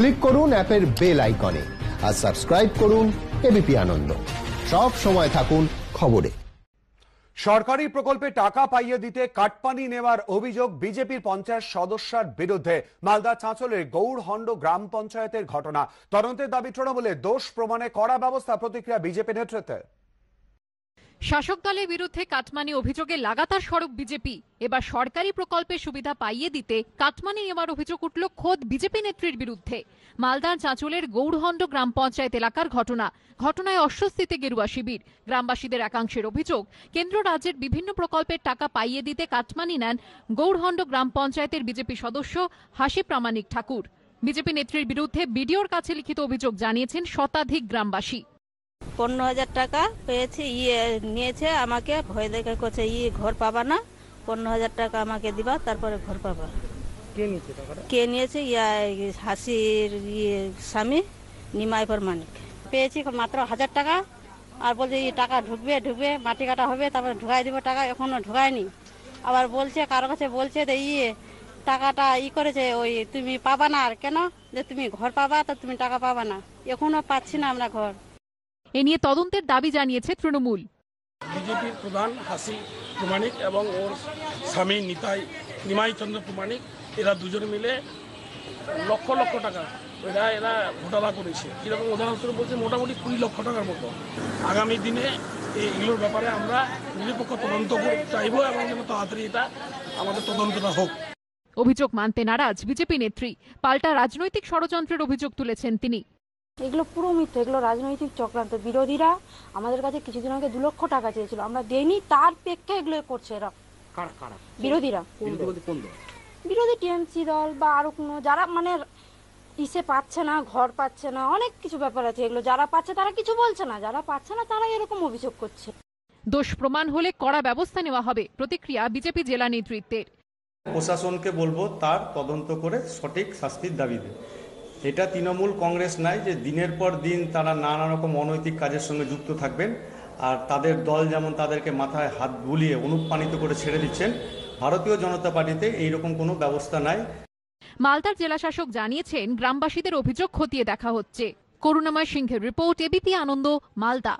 click করুন অ্যাপের bell আইকনে আর সাবস্ক্রাইব করুন এবিপি আনন্দ সব সময় থাকুন খবরে সরকারি প্রকল্পে টাকা পাইয়ে দিতে কাটপানি নেওয়ার অভিযোগ বিজেপির পঞ্চায়েত সদস্যার বিরুদ্ধে মালদা চাঁচলের গৌড়হণ্ড গ্রাম পঞ্চায়েতের ঘটনা তদন্তের দাবি তৃণমূলে দোষ প্রমাণে করা ব্যবস্থা প্রতিক্রিয়া বিজেপি নেতৃত্বে শাসক দলের বিরুদ্ধে কাটমানি অভিযোগে লাগাতার সরব বিজেপি এবার সরকারি প্রকল্পে সুবিধা পাইয়ে দিতে কাটমানি এবার অভিযোগ উঠল খোদ বিজেপি নেত্রীর বিরুদ্ধে মালদার চাঁচলের গৌড়হণ্ড গ্রাম পঞ্চায়েত এলাকার ঘটনা ঘটনায় অস্বস্তিতে গেরুয়া শিবির গ্রামবাসীদের একাংশের অভিযোগ কেন্দ্র রাজ্যের বিভিন্ন প্রকল্পের টাকা পাইয়ে দিতে কাটমানি নেন গৌড়হণ্ড গ্রাম পঞ্চায়েতের বিজেপি সদস্য হাসি প্রামাণিক ঠাকুর বিজেপি নেত্রীর বিরুদ্ধে বিডিওর কাছে লিখিত অভিযোগ জানিয়েছেন শতাধিক গ্রামবাসী পনেরো হাজার টাকা পেয়েছি ইয়ে নিয়েছে আমাকে ভয় দেখে করছে ইয়ে ঘর পাবা না পনেরো হাজার টাকা আমাকে দিবা তারপরে ঘর পাবা কে নিয়েছে টাকাটা হাসির ইয়ে স্বামী নিমাই মানিক পেয়েছি মাত্র হাজার টাকা আর বলছে ই টাকা ঢুকবে ঢুকবে মাটি কাটা হবে তারপরে ঢুকাই দিব টাকা এখনো ঢুকায়নি আবার বলছে কারো কাছে বলছে যে ইয়ে টাকাটা ই করেছে ওই তুমি পাবা না আর কেন যে তুমি ঘর পাবা তো তুমি টাকা পাবা না এখনো পাচ্ছি না আমরা ঘর এ নিয়ে তদন্তের দাবি জানিয়েছে তৃণমূল বিজেপির প্রধান হাসি প্রমাণিক এবং ওর স্বামী নিতাই নিমাই চন্দ্র প্রমাণিক এরা দুজন মিলে লক্ষ লক্ষ টাকা এরা এরা ঘোটালা করেছে কীরকম উদাহরণস্বরূপ বলছে মোটামুটি কুড়ি লক্ষ টাকার মতো আগামী দিনে এইগুলোর ব্যাপারে আমরা নিরপেক্ষ তদন্ত চাইব এবং যেন তাড়াতাড়ি এটা আমাদের তদন্তটা হোক অভিযোগ মানতে নারাজ বিজেপি নেত্রী পাল্টা রাজনৈতিক ষড়যন্ত্রের অভিযোগ তুলেছেন তিনি এগুলো পুরো মিথ্যে এগুলো রাজনৈতিক চক্রান্ত বিরোধীরা আমাদের কাছে কিছুদিন আগে দু লক্ষ টাকা চেয়েছিল আমরা দেইনি তার পেক্ষে এগুলো করছে এরা বিরোধীরা বিরোধী টিএমসি দল বা আরো কোনো যারা মানে ইসে পাচ্ছে না ঘর পাচ্ছে না অনেক কিছু ব্যাপার আছে এগুলো যারা পাচ্ছে তারা কিছু বলছে না যারা পাচ্ছে না তারা এরকম অভিযোগ করছে দোষ প্রমাণ হলে কড়া ব্যবস্থা নেওয়া হবে প্রতিক্রিয়া বিজেপি জেলা নেতৃত্বের প্রশাসনকে বলবো তার তদন্ত করে সঠিক শাস্তির দাবিতে এটা তৃণমূল কংগ্রেস নয় যে দিনের পর দিন তারা নানা রকম অনৈতিক কাজের সঙ্গে যুক্ত থাকবেন আর তাদের দল যেমন তাদেরকে মাথায় হাত বুলিয়ে অনুপ্রাণিত করে ছেড়ে দিচ্ছেন ভারতীয় জনতা পার্টিতে এইরকম কোনো ব্যবস্থা নাই মালদার জেলাশাসক জানিয়েছেন গ্রামবাসীদের অভিযোগ খতিয়ে দেখা হচ্ছে করুণাময় সিংহের রিপোর্ট এবিপি আনন্দ মালদা